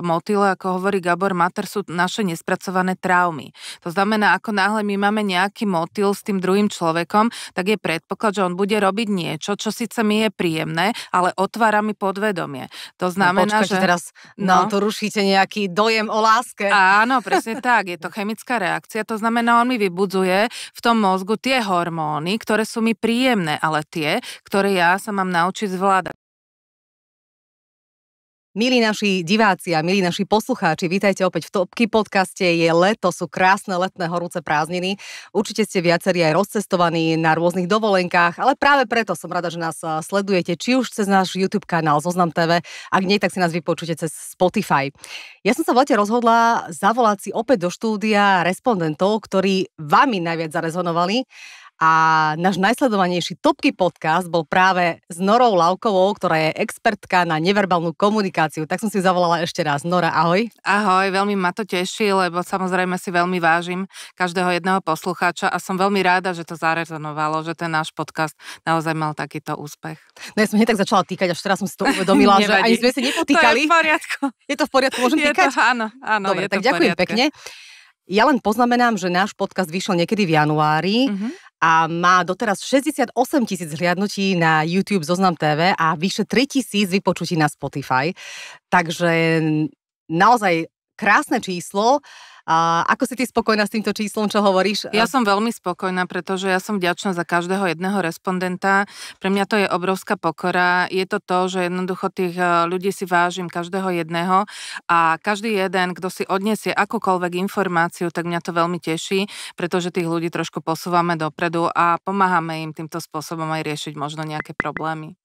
motýle, ako hovorí Gabor Mater, sú naše nespracované traumy. To znamená, ako náhle my máme nejaký motýl s tým druhým človekom, tak je predpoklad, že on bude robiť niečo, čo síce mi je príjemné, ale otvára mi podvedomie. To no, znamená, no, počkať, že... teraz no. nám rušíte nejaký dojem o láske. Áno, presne tak. Je to chemická reakcia. To znamená, on mi vybudzuje v tom mozgu tie hormóny, ktoré sú mi príjemné, ale tie, ktoré ja sa mám naučiť zvládať. Milí naši diváci a milí naši poslucháči, vítajte opäť v Topky podcaste. Je leto, sú krásne letné horúce prázdniny. Určite ste viacerí aj rozcestovaní na rôznych dovolenkách, ale práve preto som rada, že nás eh, sledujete či už cez náš YouTube kanál Zoznam TV, ak nie, tak si nás vypočujete cez Spotify. Ja som sa v lete rozhodla zavolať si opäť do štúdia respondentov, ktorí vami najviac zarezonovali a náš najsledovanejší topky podcast bol práve s Norou Laukovou, ktorá je expertka na neverbálnu komunikáciu. Tak som si zavolala ešte raz. Nora, ahoj. Ahoj, veľmi ma to teší, lebo samozrejme si veľmi vážim každého jedného poslucháča a som veľmi ráda, že to zarezonovalo, že ten náš podcast naozaj mal takýto úspech. No ja som hneď tak začala týkať, až teraz som si to uvedomila, že ani sme si nepotýkali. To je v poriadku. Je to v poriadku, môžem je týkať? To, áno, áno. Dobre, je tak to ďakujem poriadke. pekne. Ja len poznamenám, že náš podcast vyšiel niekedy v januári. Uh-huh a má doteraz 68 tisíc hliadnutí na YouTube Zoznam TV a vyše 3 tisíc vypočutí na Spotify. Takže naozaj krásne číslo a ako si ty spokojná s týmto číslom, čo hovoríš? Ja som veľmi spokojná, pretože ja som vďačná za každého jedného respondenta. Pre mňa to je obrovská pokora. Je to to, že jednoducho tých eh, ľudí si vážim, každého jedného a každý jeden, kto si odniesie akúkoľvek informáciu, tak mňa to veľmi teší, pretože tých ľudí trošku posúvame dopredu a pomáhame im týmto spôsobom aj riešiť možno nejaké problémy.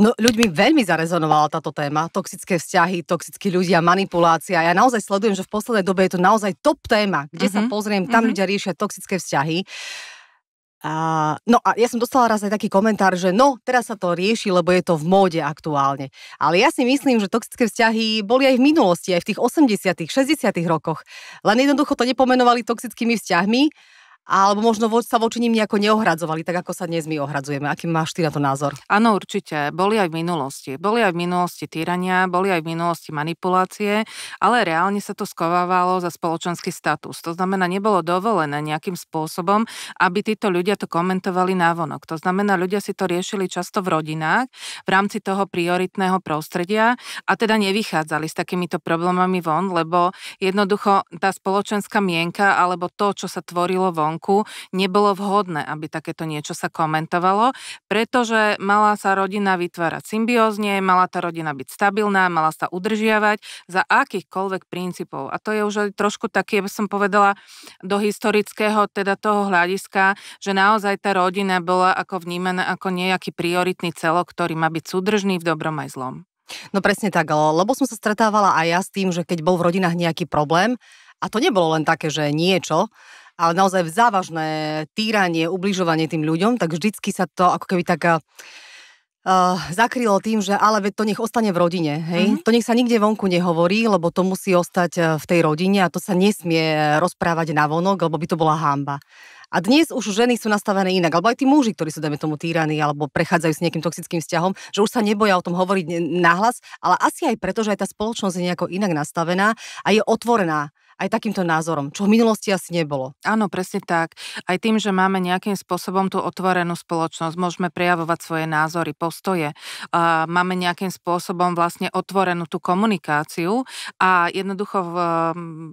No, ľuďmi veľmi zarezonovala táto téma. Toxické vzťahy, toxickí ľudia, manipulácia. Ja naozaj sledujem, že v poslednej dobe je to naozaj top téma, kde uh-huh. sa mhm. pozriem, tam uh-huh. Mhm. ľudia riešia toxické vzťahy. Uh, no a ja som dostala raz aj taký komentár, že no, teraz sa to rieši, lebo je to v móde aktuálne. Ale ja si myslím, že toxické vzťahy boli aj v minulosti, aj v tých 80 60 rokoch. Len jednoducho to nepomenovali toxickými vzťahmi alebo možno vo, sa voči ním nejako neohradzovali, tak ako sa dnes my ohradzujeme. Aký máš ty na to názor? Áno, určite. Boli aj v minulosti. Boli aj v minulosti týrania, boli aj v minulosti manipulácie, ale reálne sa to skovávalo za spoločenský status. To znamená, nebolo dovolené nejakým spôsobom, aby títo ľudia to komentovali návonok. To znamená, ľudia si to riešili často v rodinách v rámci toho prioritného prostredia a teda nevychádzali s takýmito problémami von, lebo jednoducho tá spoločenská mienka alebo to, čo sa tvorilo von, vonku, nebolo vhodné, aby takéto niečo sa komentovalo, pretože mala sa rodina vytvárať symbiózne, mala tá rodina byť stabilná, mala sa udržiavať za akýchkoľvek princípov. A to je už trošku taký, aby som povedala, do historického teda toho hľadiska, že naozaj tá rodina bola ako vnímaná ako nejaký prioritný celok, ktorý má byť súdržný v dobrom aj zlom. No presne tak, lebo som sa stretávala aj ja s tým, že keď bol v rodinách nejaký problém, a to nebolo len také, že niečo, ale naozaj závažné týranie, ubližovanie tým ľuďom, tak vždycky sa to ako keby tak uh, zakrylo tým, že ale to nech ostane v rodine, hej? Mm-hmm. To nech sa nikde vonku nehovorí, lebo to musí ostať eh, v tej rodine a to sa nesmie rozprávať na vonok, lebo by to bola hamba. A dnes už ženy sú nastavené inak, alebo aj tí muži, ktorí sú, dajme tomu, týraní alebo prechádzajú s nejakým toxickým vzťahom, že už sa neboja o tom hovoriť nahlas, ale asi aj preto, že aj tá spoločnosť je nejako inak nastavená a je otvorená aj takýmto názorom, čo v minulosti asi nebolo. Áno, presne tak. Aj tým, že máme nejakým spôsobom tú otvorenú spoločnosť, môžeme prejavovať svoje názory, postoje, a máme nejakým spôsobom vlastne otvorenú tú komunikáciu a jednoducho v,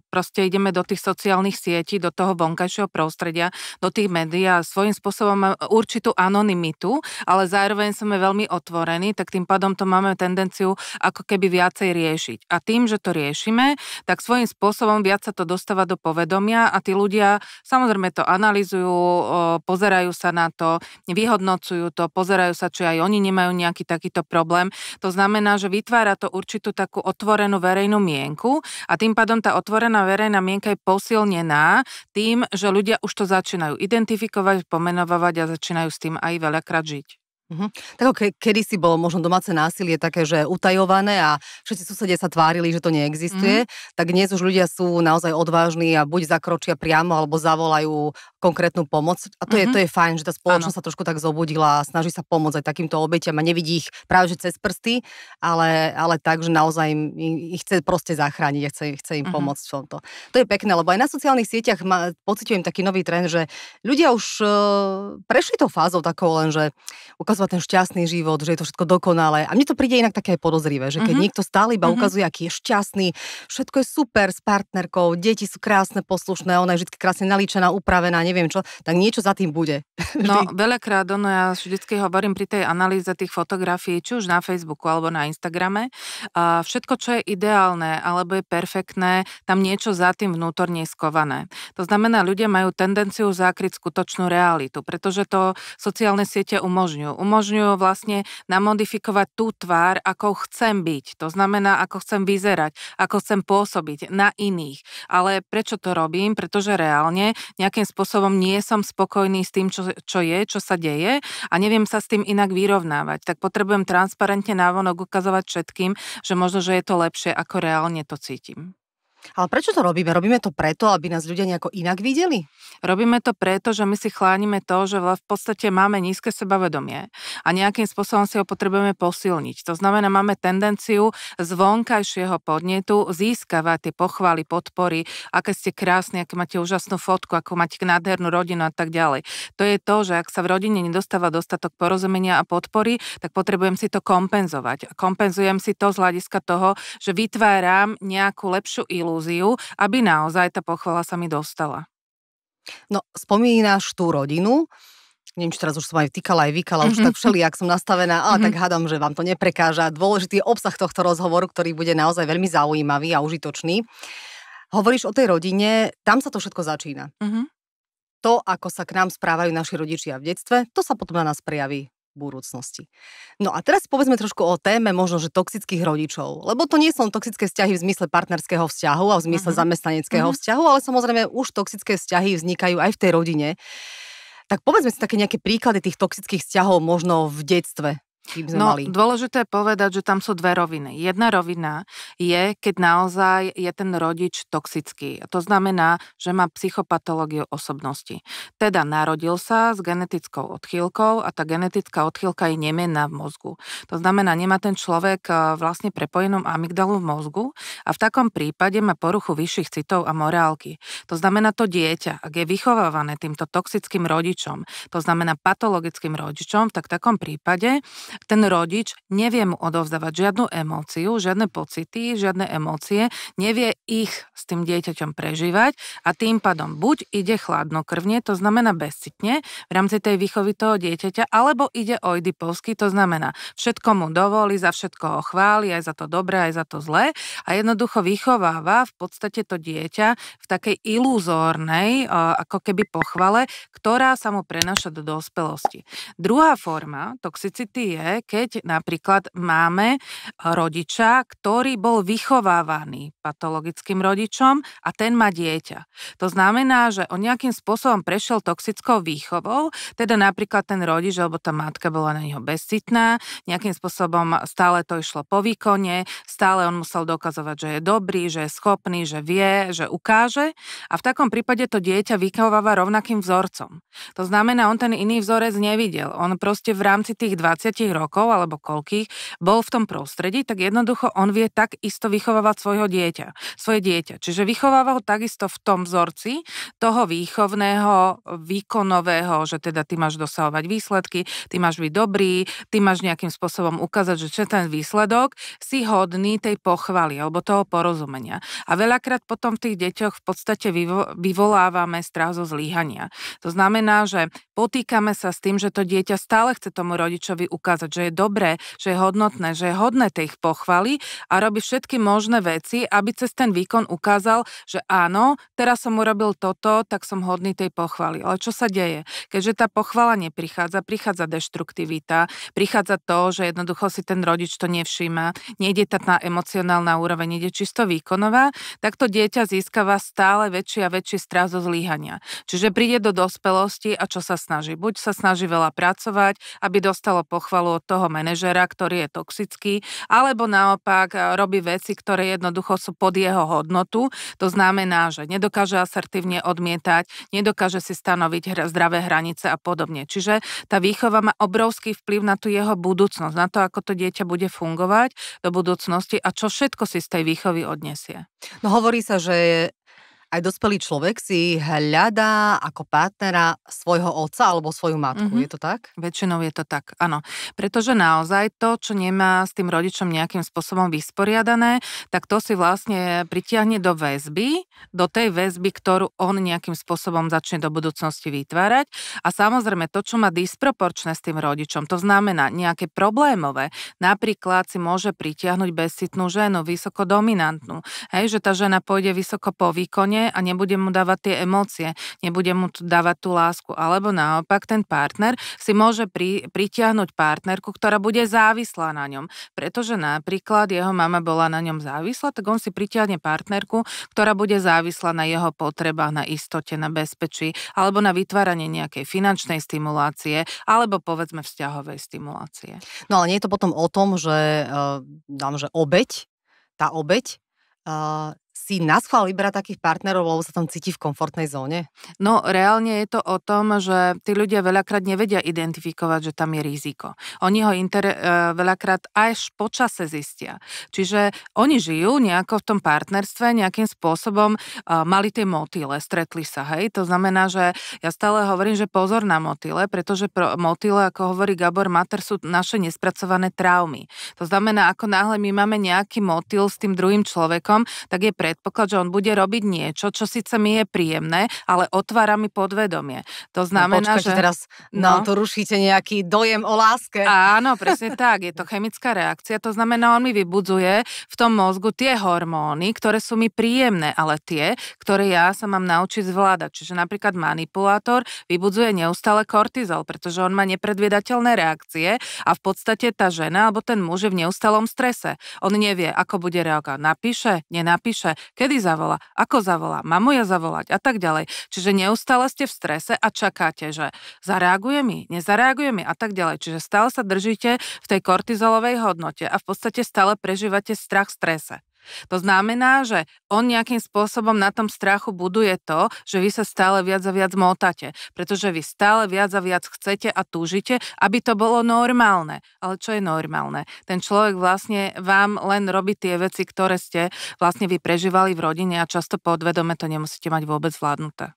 proste ideme do tých sociálnych sietí, do toho vonkajšieho prostredia, do tých médií a svojím spôsobom máme určitú anonymitu, ale zároveň sme veľmi otvorení, tak tým pádom to máme tendenciu ako keby viacej riešiť. A tým, že to riešime, tak svojím spôsobom viac sa to dostáva do povedomia a tí ľudia samozrejme to analizujú, pozerajú sa na to, vyhodnocujú to, pozerajú sa, či aj oni nemajú nejaký takýto problém. To znamená, že vytvára to určitú takú otvorenú verejnú mienku a tým pádom tá otvorená verejná mienka je posilnená tým, že ľudia už to začínajú identifikovať, pomenovať a začínajú s tým aj veľakrát žiť. Mm-hmm. Tak ke- kedy si bolo možno domáce násilie také, že utajované a všetci susedia sa tvárili, že to neexistuje, mm. tak dnes už ľudia sú naozaj odvážni a buď zakročia priamo alebo zavolajú konkrétnu pomoc. A to, mm-hmm. je, mhm. to je fajn, že tá spoločnosť ano. sa trošku tak zobudila a snaží sa pomôcť aj takýmto obeťam a nevidí ich práve že cez prsty, ale, ale tak, že naozaj im, ich chce proste zachrániť a chce, chce im mm-hmm. pomôcť v tomto. To je pekné, lebo aj na sociálnych sieťach ma, pocitujem taký nový trend, že ľudia už e, prešli tou fázou takou len, že ukazovať ten šťastný život, že je to všetko dokonalé. A mne to príde inak také podozrivé, že keď mm-hmm. niekto stále iba mm-hmm. ukazuje, aký je šťastný, všetko je super s partnerkou, deti sú krásne, poslušné, ona je vždy krásne nalíčená, upravená, neviem čo, tak niečo za tým bude. No, veľakrát, ono ja vždycky hovorím pri tej analýze tých fotografií, či už na Facebooku alebo na Instagrame, a všetko, čo je ideálne alebo je perfektné, tam niečo za tým vnútorne je skované. To znamená, ľudia majú tendenciu zakryť skutočnú realitu, pretože to sociálne siete umožňujú. Umožňujú vlastne namodifikovať tú tvár, ako chcem byť. To znamená, ako chcem vyzerať, ako chcem pôsobiť na iných. Ale prečo to robím? Pretože reálne nejakým spôsobom spôsobom nie som spokojný s tým, čo, čo je, čo sa deje a neviem sa s tým inak vyrovnávať. Tak potrebujem transparentne návonok ukazovať všetkým, že možno, že je to lepšie, ako reálne to cítim. Ale prečo to robíme? Robíme to preto, aby nás ľudia nejako inak videli? Robíme to preto, že my si chlánime to, že v podstate máme nízke sebavedomie a nejakým spôsobom si ho potrebujeme posilniť. To znamená, máme tendenciu z vonkajšieho podnetu získavať tie pochvaly, podpory, aké ste krásni, aké máte úžasnú fotku, ako máte nádhernú rodinu a tak ďalej. To je to, že ak sa v rodine nedostáva dostatok porozumenia a podpory, tak potrebujem si to kompenzovať. Kompenzujem si to z hľadiska toho, že vytváram nejakú lepšiu ilu inklúziu, aby naozaj tá pochvala sa mi dostala. No, spomínaš tú rodinu, neviem, či teraz už som aj vtýkala, aj vykala, mm-hmm. už mhm. tak všeli, ak som nastavená, ale mm-hmm. tak hádam, že vám to neprekáža. Dôležitý je obsah tohto rozhovoru, ktorý bude naozaj veľmi zaujímavý a užitočný. Hovoríš o tej rodine, tam sa to všetko začína. Mm-hmm. To, ako sa k nám správajú naši rodičia v detstve, to sa potom na nás prejaví budúcnosti. No a teraz povedzme trošku o téme možno, že toxických rodičov. Lebo to nie sú len toxické vzťahy v zmysle partnerského vzťahu a v zmysle uh-huh. Mm-hmm. zamestnaneckého uh-huh. Mm-hmm. vzťahu, ale samozrejme už toxické vzťahy vznikajú aj v tej rodine. Tak povedzme si také nejaké príklady tých toxických vzťahov možno v detstve kým sme no, mali? Dôležité je povedať, že tam sú dve roviny. Jedna rovina je, keď naozaj je ten rodič toxický. To znamená, že má psychopatológiu osobnosti. Teda narodil sa s genetickou odchýlkou a tá genetická odchýlka je nemenná v mozgu. To znamená, nemá ten človek e, vlastne prepojenom amygdalu v mozgu a v takom prípade má poruchu vyšších citov a morálky. To znamená, to dieťa, ak je vychovávané týmto toxickým rodičom, to znamená patologickým rodičom, tak v takom prípade ten rodič nevie mu odovzdávať žiadnu emóciu, žiadne pocity, žiadne emócie, nevie ich s tým dieťaťom prežívať a tým pádom buď ide chladnokrvne, to znamená bezcitne v rámci tej výchovy toho dieťaťa, alebo ide oidipovsky, to znamená všetko mu dovolí, za všetko ho chváli, aj za to dobré, aj za to zlé a jednoducho vychováva v podstate to dieťa v takej iluzórnej eh, ako keby pochvale, ktorá sa mu prenáša do dospelosti. Druhá forma toxicity je, je, keď napríklad máme eh, rodiča, ktorý bol vychovávaný patologickým rodičom a ten má dieťa. To znamená, že on nejakým spôsobom prešiel toxickou výchovou, teda napríklad ten rodič alebo tá matka bola na neho bezcitná, nejakým spôsobom stále to išlo po výkone, stále on musel dokazovať, že je dobrý, že je schopný, že vie, že ukáže a v takom prípade to dieťa vychováva rovnakým vzorcom. To znamená, on ten iný vzorec nevidel. On proste v rámci tých 20 piatich rokov alebo koľkých bol v tom prostredí, tak jednoducho on vie takisto vychovávať svojho dieťa, svoje dieťa. Čiže vychováva ho takisto v tom vzorci toho výchovného, výkonového, že teda ty máš dosahovať výsledky, ty máš byť dobrý, ty máš nejakým spôsobom ukázať, že čo ten výsledok, si hodný tej pochvaly alebo toho porozumenia. A veľakrát potom v tých deťoch v podstate vyvolávame strach zo zlíhania. To znamená, že potýkame sa s tým, že to dieťa stále chce tomu rodičovi ukázať, že je dobré, že je hodnotné, že je hodné tej ich pochvaly a robí všetky možné veci, aby cez ten výkon ukázal, že áno, teraz som urobil toto, tak som hodný tej pochvaly. Ale čo sa deje? Keďže tá pochvala neprichádza, prichádza deštruktivita, prichádza to, že jednoducho si ten rodič to nevšíma, nejde tá na emocionálna úroveň, ide čisto výkonová, tak to dieťa získava stále väčší a väčší strach zo zlíhania. Čiže príde do dospelosti a čo sa snaží. Buď sa snaží veľa pracovať, aby dostalo pochvalu od toho manažera, ktorý je toxický, alebo naopak eh, robí veci, ktoré jednoducho sú pod jeho hodnotu. To znamená, že nedokáže asertívne odmietať, nedokáže si stanoviť hra, zdravé hranice a podobne. Čiže tá výchova má obrovský vplyv na tú jeho budúcnosť, na to, ako to dieťa bude fungovať do budúcnosti a čo všetko si z tej výchovy odniesie. No hovorí sa, že aj dospelý človek si hľadá ako partnera svojho otca alebo svoju matku. Mm-hmm. Je to tak? Väčšinou je to tak, áno. Pretože naozaj to, čo nemá s tým rodičom nejakým spôsobom vysporiadané, tak to si vlastne pritiahne do väzby, do tej väzby, ktorú on nejakým spôsobom začne do budúcnosti vytvárať. A samozrejme to, čo má disproporčné s tým rodičom, to znamená nejaké problémové. Napríklad si môže pritiahnuť bezcitnú ženu, vysoko dominantnú. Hej, že tá žena pôjde vysoko po výkone, úprimne a nebudem mu dávať tie emócie, nebudem mu dávať tú lásku. Alebo naopak ten partner si môže pri, pritiahnuť partnerku, ktorá bude závislá na ňom. Pretože napríklad jeho mama bola na ňom závislá, tak on si pritiahne partnerku, ktorá bude závislá na jeho potrebách, na istote, na bezpečí, alebo na vytváranie nejakej finančnej stimulácie, alebo povedzme vzťahovej stimulácie. No ale nie je to potom o tom, že, uh, dám, že obeď, tá obeď uh, si na schvál vybrať takých partnerov, lebo sa tam cíti v komfortnej zóne? No, reálne je to o tom, že tí ľudia veľakrát nevedia identifikovať, že tam je riziko. Oni ho inter, e, veľakrát až počase zistia. Čiže oni žijú nejako v tom partnerstve, nejakým spôsobom e, mali tie motýle, stretli sa, hej? To znamená, že ja stále hovorím, že pozor na motýle, pretože pro, motýle, ako hovorí Gabor Mater, sú naše nespracované traumy. To znamená, ako náhle my máme nejaký motýl s tým druhým človekom, tak je pred predpoklad, že on bude robiť niečo, čo síce mi je príjemné, ale otvára mi podvedomie. To no, znamená, no, počkať, že... teraz no, no, to rušíte nejaký dojem o láske. Áno, presne tak. Je to chemická reakcia. To znamená, on mi vybudzuje v tom mozgu tie hormóny, ktoré sú mi príjemné, ale tie, ktoré ja sa mám naučiť zvládať. Čiže napríklad manipulátor vybudzuje neustále kortizol, pretože on má nepredvydateľné reakcie a v podstate tá žena alebo ten muž je v neustálom strese. On nevie, ako bude reagovať. Napíše, nenapíše, kedy zavolá, ako zavolá, má moja zavolať a tak ďalej. Čiže neustále ste v strese a čakáte, že zareaguje mi, nezareaguje mi a tak ďalej. Čiže stále sa držíte v tej kortizolovej hodnote a v podstate stále prežívate strach v strese. To znamená, že on nejakým spôsobom na tom strachu buduje to, že vy sa stále viac a viac motáte, pretože vy stále viac a viac chcete a túžite, aby to bolo normálne. Ale čo je normálne? Ten človek vlastne vám len robí tie veci, ktoré ste vlastne vy prežívali v rodine a často podvedome to nemusíte mať vôbec vládnuté.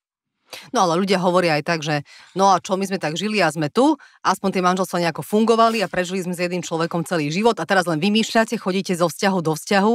No ale ľudia hovoria aj tak, že no a čo my sme tak žili a sme tu, aspoň tie manželstva nejako fungovali a prežili sme s jedným človekom celý život a teraz len vymýšľate, chodíte zo vzťahu do vzťahu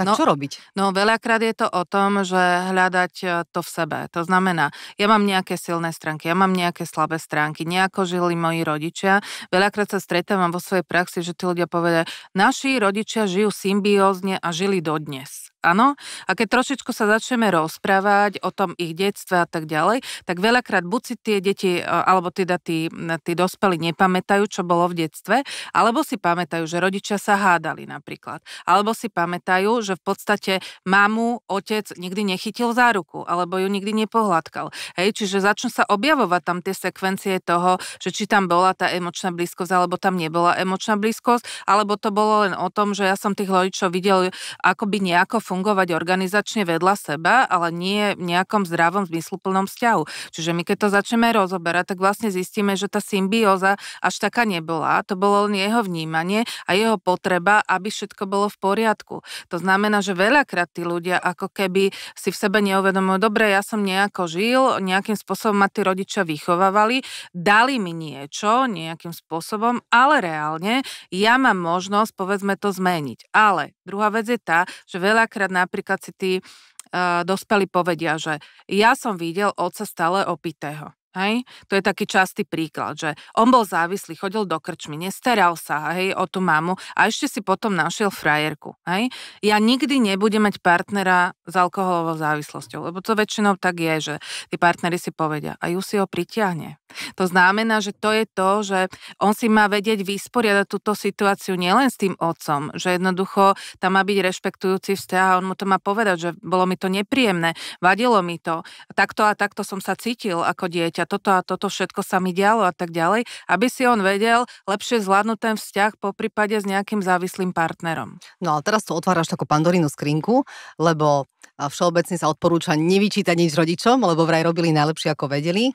tak no, čo robiť? No veľakrát je to o tom, že hľadať e, to v sebe. To znamená, ja mám nejaké silné stránky, ja mám nejaké slabé stránky, nejako žili moji rodičia. Veľakrát sa stretávam vo svojej praxi, že tí ľudia povedia, naši rodičia žijú symbiózne a žili dodnes. Áno? A keď trošičku sa začneme rozprávať o tom ich detstve a tak ďalej, tak veľakrát buď si tie deti, e, alebo teda tí, tí dospelí nepamätajú, čo bolo v detstve, alebo si pamätajú, že rodičia sa hádali napríklad. Alebo si pamätajú, že že v podstate mamu otec nikdy nechytil za ruku alebo ju nikdy nepohľadkal. Hej, čiže začnú sa objavovať tam tie sekvencie toho, že či tam bola tá emočná blízkosť alebo tam nebola emočná blízkosť, alebo to bolo len o tom, že ja som tých rodičov videl ako by nejako fungovať organizačne vedľa seba, ale nie v nejakom zdravom zmysluplnom vzťahu. Čiže my keď to začneme rozoberať, tak vlastne zistíme, že tá symbióza až taká nebola. To bolo len jeho vnímanie a jeho potreba, aby všetko bolo v poriadku. To znamená, znamená, že veľakrát tí ľudia ako keby si v sebe neuvedomujú, dobre, ja som nejako žil, nejakým spôsobom ma tí rodičia vychovávali, dali mi niečo nejakým spôsobom, ale reálne ja mám možnosť, povedzme, to zmeniť. Ale druhá vec je tá, že veľakrát napríklad si tí uh, dospelí povedia, že ja som videl otca stále opitého. Hej? To je taký častý príklad, že on bol závislý, chodil do krčmy, nestaral sa hej, o tú mamu a ešte si potom našiel frajerku. Hej? Ja nikdy nebudem mať partnera s alkoholovou závislosťou, lebo to väčšinou tak je, že tí partnery si povedia a ju si ho pritiahne. To znamená, že to je to, že on si má vedieť vysporiadať túto situáciu nielen s tým otcom, že jednoducho tam má byť rešpektujúci vzťah a on mu to má povedať, že bolo mi to nepríjemné, vadilo mi to, takto a takto som sa cítil ako dieťa dieťa, toto a toto všetko sa mi dialo a tak ďalej, aby si on vedel lepšie zvládnuť ten vzťah po prípade s nejakým závislým partnerom. No a teraz tu otváraš takú pandorínu skrinku, lebo všeobecne sa odporúča nevyčítať nič rodičom, lebo vraj robili najlepšie, ako vedeli.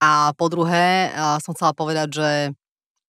A po druhé, som chcela povedať, že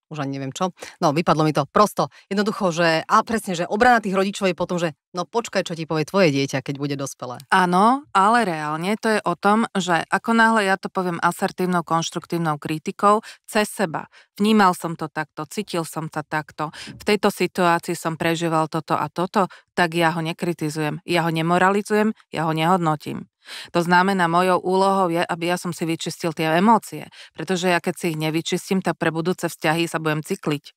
už ani neviem čo. No, vypadlo mi to prosto. Jednoducho, že a presne, že obrana tých rodičov je potom, že no počkaj, čo ti povie tvoje dieťa, keď bude dospelé. Áno, ale reálne to je o tom, že ako náhle ja to poviem asertívnou, konštruktívnou kritikou cez seba. Vnímal som to takto, cítil som sa takto, v tejto situácii som prežíval toto a toto, tak ja ho nekritizujem, ja ho nemoralizujem, ja ho nehodnotím. To znamená, mojou úlohou je, aby ja som si vyčistil tie emócie, pretože ja keď si ich nevyčistím, tak pre budúce vzťahy sa budem cykliť.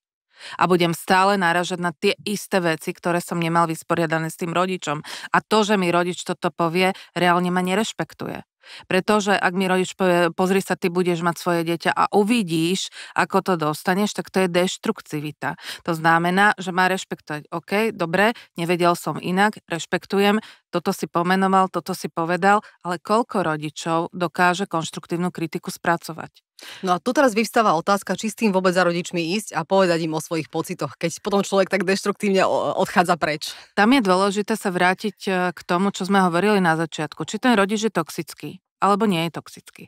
A budem stále náražať na tie isté veci, ktoré som nemal vysporiadané s tým rodičom. A to, že mi rodič toto povie, reálne ma nerešpektuje. Pretože ak mi rodič povie, pozri sa, ty budeš mať svoje dieťa a uvidíš, ako to dostaneš, tak to je deštrukcivita. To znamená, že má rešpektovať. OK, dobre, nevedel som inak, rešpektujem, toto si pomenoval, toto si povedal, ale koľko rodičov dokáže konštruktívnu kritiku spracovať? No a tu teraz vyvstáva otázka, či s tým vôbec za rodičmi ísť a povedať im o svojich pocitoch, keď potom človek tak deštruktívne odchádza preč. Tam je dôležité sa vrátiť e, k tomu, čo sme hovorili na začiatku. Či ten rodič je toxický, alebo nie je toxický.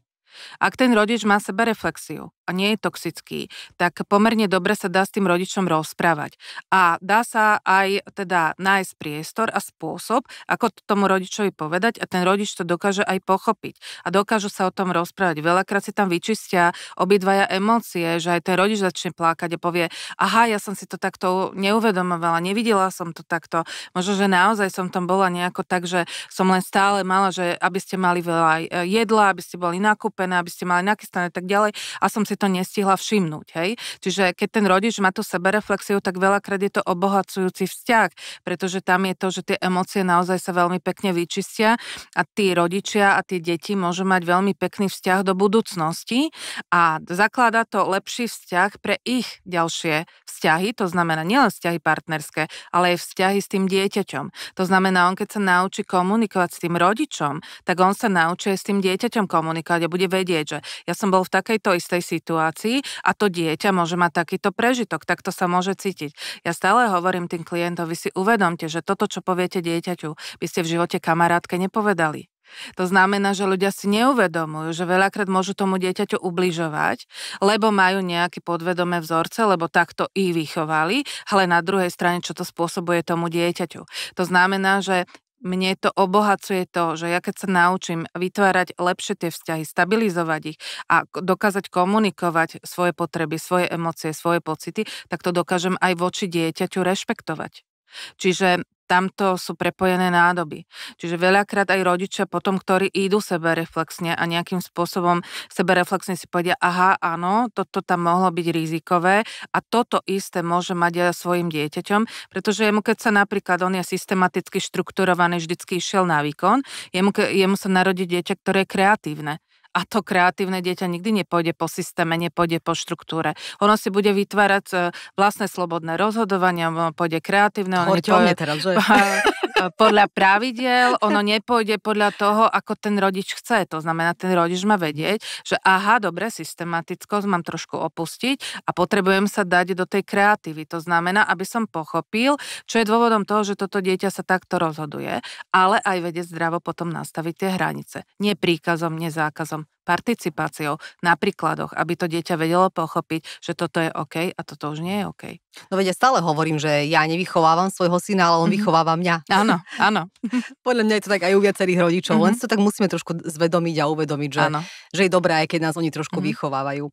Ak ten rodič má seba reflexiu, a nie je toxický, tak pomerne dobre sa dá s tým rodičom rozprávať. A dá sa aj teda nájsť priestor a spôsob, ako to tomu rodičovi povedať a ten rodič to dokáže aj pochopiť. A dokážu sa o tom rozprávať. Veľakrát si tam vyčistia obidvaja emócie, že aj ten rodič začne plákať a povie, aha, ja som si to takto neuvedomovala, nevidela som to takto. Možno, že naozaj som tam bola nejako tak, že som len stále mala, že aby ste mali veľa e, jedla, aby ste boli nakúpené, aby ste mali nakystané tak ďalej. A som si to nestihla všimnúť. Hej? Čiže keď ten rodič má tú sebereflexiu, tak veľakrát je to obohacujúci vzťah, pretože tam je to, že tie emócie naozaj sa veľmi pekne vyčistia a tí rodičia a tie deti môžu mať veľmi pekný vzťah do budúcnosti a zaklada to lepší vzťah pre ich ďalšie vzťahy, to znamená nielen vzťahy partnerské, ale aj vzťahy s tým dieťaťom. To znamená, on keď sa naučí komunikovať s tým rodičom, tak on sa naučí s tým dieťaťom komunikovať a bude vedieť, že ja som bol v takejto istej situácii a to dieťa môže mať takýto prežitok, takto sa môže cítiť. Ja stále hovorím tým klientovi, si uvedomte, že toto, čo poviete dieťaťu, by ste v živote kamarátke nepovedali. To znamená, že ľudia si neuvedomujú, že veľakrát môžu tomu dieťaťu ubližovať, lebo majú nejaké podvedomé vzorce, lebo takto ich vychovali, ale na druhej strane, čo to spôsobuje tomu dieťaťu. To znamená, že mne to obohacuje to, že ja keď sa naučím vytvárať lepšie tie vzťahy, stabilizovať ich a dokázať komunikovať svoje potreby, svoje emócie, svoje pocity, tak to dokážem aj voči dieťaťu rešpektovať. Čiže tamto sú prepojené nádoby. Čiže veľakrát aj rodičia potom, ktorí idú sebereflexne a nejakým spôsobom sebereflexne si povedia, aha, áno, toto tam mohlo byť rizikové a toto isté môže mať aj svojim dieťaťom, pretože jemu, keď sa napríklad on je systematicky štrukturovaný, vždycky išiel na výkon, jemu, jemu sa narodí dieťa, ktoré je kreatívne. A to kreatívne dieťa nikdy nepôjde po systéme, nepôjde po štruktúre. Ono si bude vytvárať e, vlastné slobodné rozhodovanie, ono pôjde kreatívne. Hoď nepôjde... teraz, že? E, podľa pravidel ono nepôjde podľa toho, ako ten rodič chce. To znamená, ten rodič má vedieť, že aha, dobre, systematickosť mám trošku opustiť a potrebujem sa dať do tej kreatívy. To znamená, aby som pochopil, čo je dôvodom toho, že toto dieťa sa takto rozhoduje, ale aj vedieť zdravo potom nastaviť tie hranice. Nie príkazom, nie zákazom, participáciou na príkladoch, aby to dieťa vedelo pochopiť, že toto je OK a toto už nie je OK. No veď ja stále hovorím, že ja nevychovávam svojho syna, ale on mm-hmm. vychováva mňa. Áno, áno. Podľa mňa je to tak aj u viacerých rodičov, mm-hmm. len mhm. si to tak musíme trošku zvedomiť a uvedomiť, že, že je dobré, aj keď nás oni trošku mm-hmm. vychovávajú.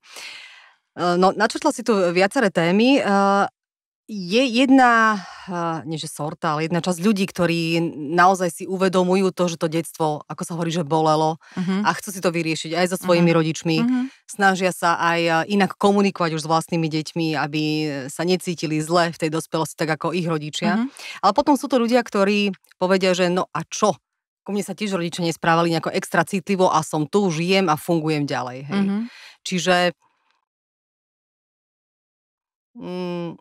Ehm, no, načrtla si tu viaceré témy. Ehm, je jedna, nie že sorta, ale jedna časť ľudí, ktorí naozaj si uvedomujú to, že to detstvo, ako sa hovorí, že bolelo uh-huh. a chcú si to vyriešiť aj so mhm. svojimi uh-huh. rodičmi. Uh-huh. Snažia sa aj e, inak komunikovať už s vlastnými deťmi, aby e, sa necítili zle v tej dospelosti, tak ako ich rodičia. Uh-huh. Ale potom sú to ľudia, ktorí povedia, že no a čo? Ku mne sa tiež rodičia nesprávali nejako extra citlivo a som tu, žijem a fungujem ďalej. Hej. Uh-huh. Čiže... Mm,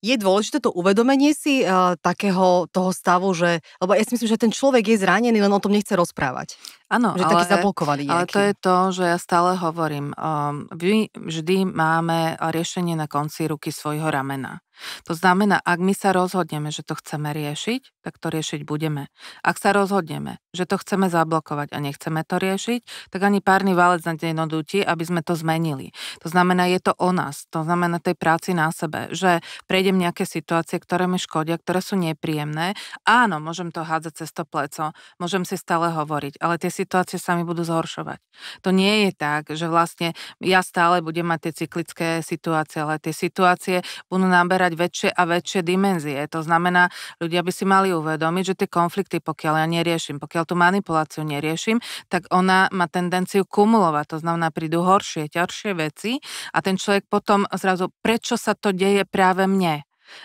je dôležité to uvedomenie si uh, takého toho stavu, že, lebo ja si myslím, že ten človek je zranený, len o tom nechce rozprávať. Áno, že ale, taký eh, zablokovaný nejaký. ale to je to, že ja stále hovorím. Um, vždy máme eh, riešenie na konci ruky svojho ramena. To znamená, ak my sa rozhodneme, že to chceme riešiť, tak to riešiť budeme. Ak sa rozhodneme, že to chceme zablokovať a nechceme to riešiť, tak ani párny valec na deň odúti, aby sme to zmenili. To znamená, je to o nás, to znamená tej práci na sebe, že prejdem nejaké situácie, ktoré mi škodia, ktoré sú nepríjemné. Áno, môžem to hádzať cez to pleco, môžem si stále hovoriť, ale tie situácie sa mi budú zhoršovať. To nie je tak, že vlastne ja stále budem mať tie cyklické situácie, ale tie situácie budú naberať naberať väčšie a väčšie dimenzie. To znamená, ľudia by si mali uvedomiť, že tie konflikty, pokiaľ ja neriešim, pokiaľ tú manipuláciu neriešim, tak ona má tendenciu kumulovať. To znamená, prídu horšie, ťažšie veci a ten človek potom zrazu, prečo sa to deje práve mne?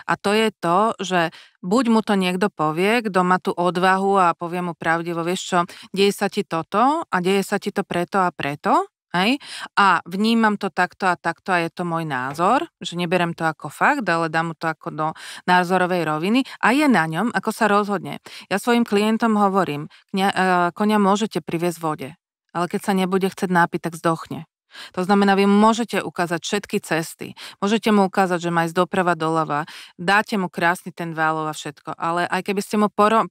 A to je to, že buď mu to niekto povie, kto má tú odvahu a povie mu pravdivo, vieš čo, deje sa ti toto a deje sa ti to preto a preto, Hej? A vnímam to takto a takto a je to môj názor, že neberem to ako fakt, ale dám mu to ako do názorovej roviny a je na ňom, ako sa rozhodne. Ja svojim klientom hovorím, e, konia môžete priviesť vode, ale keď sa nebude chcieť nápiť, tak zdochne. To znamená, vy môžete ukázať všetky cesty, môžete mu ukázať, že má ísť doprava, doľava, dáte mu krásny ten válov a všetko, ale aj keby ste mu poro-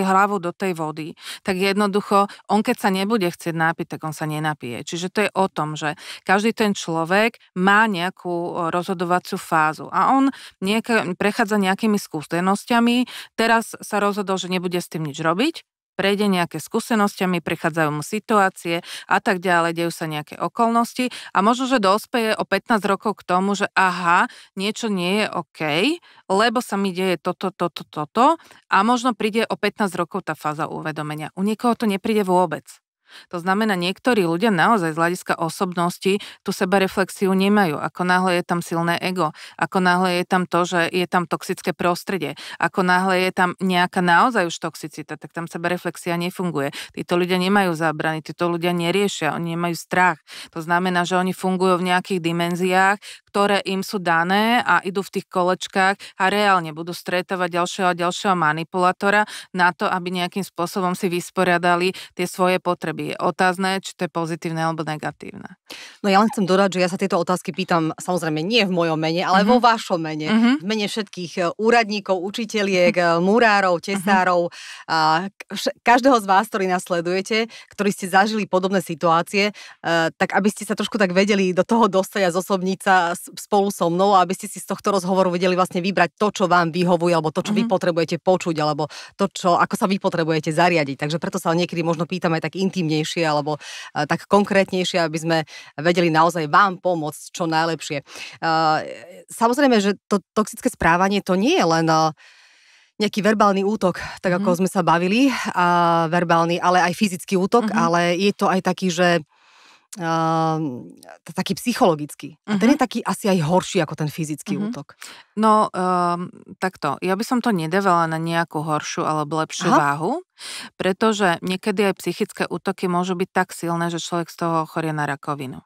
hlavu do tej vody, tak jednoducho, on keď sa nebude chcieť nápiť, tak on sa nenapije. Čiže to je o tom, že každý ten človek má nejakú rozhodovaciu fázu a on niek- prechádza nejakými skúsenostiami, teraz sa rozhodol, že nebude s tým nič robiť, prejde nejaké skúsenostiami, prichádzajú mu situácie a tak ďalej, dejú sa nejaké okolnosti a možno, že dospeje o 15 rokov k tomu, že aha, niečo nie je OK, lebo sa mi deje toto, toto, toto a možno príde o 15 rokov tá fáza uvedomenia. U niekoho to nepríde vôbec. To znamená, niektorí ľudia naozaj z hľadiska osobnosti tú sebareflexiu nemajú. Ako náhle je tam silné ego, ako náhle je tam to, že je tam toxické prostredie, ako náhle je tam nejaká naozaj už toxicita, tak tam sebareflexia nefunguje. Títo ľudia nemajú zábrany, títo ľudia neriešia, oni nemajú strach. To znamená, že oni fungujú v nejakých dimenziách, ktoré im sú dané a idú v tých kolečkách a reálne budú stretávať ďalšieho a ďalšieho manipulátora na to, aby nejakým spôsobom si vysporiadali tie svoje potreby voľby. otázne, či to je pozitívne alebo negatívne. No ja len chcem dodať, že ja sa tieto otázky pýtam samozrejme nie v mojom mene, ale uh-huh. vo vašom mene. Uh-huh. V mene všetkých eh, úradníkov, učiteľiek, mm-hmm. murárov, mhm. tesárov, a každého z vás, ktorý nás sledujete, ktorí ste zažili podobné situácie, eh, tak aby ste sa trošku tak vedeli do toho dostať a zosobniť sa spolu so mnou, aby ste si z tohto rozhovoru vedeli vlastne vybrať to, čo vám vyhovuje, alebo to, čo uh-huh. vy potrebujete počuť, alebo to, čo, ako sa vy potrebujete zariadiť. Takže preto sa niekedy možno pýtame tak intimne efektívnejšie alebo eh, tak konkrétnejšie, aby sme vedeli naozaj vám pomôcť čo najlepšie. Eh, samozrejme, že to toxické správanie to nie je len eh, nejaký verbálny útok, tak ako mm. sme sa bavili, a verbálny, ale aj fyzický útok, mm-hmm. ale je to aj taký, že uh, taký psychologický. Uh-huh. A ten je mhm. taký asi aj horší ako ten fyzický uh-huh. útok. No, um, takto. Ja by som to nedávala na nejakú horšiu alebo lepšiu Aha. váhu, pretože niekedy aj psychické útoky môžu byť tak silné, že človek z toho chorie na rakovinu.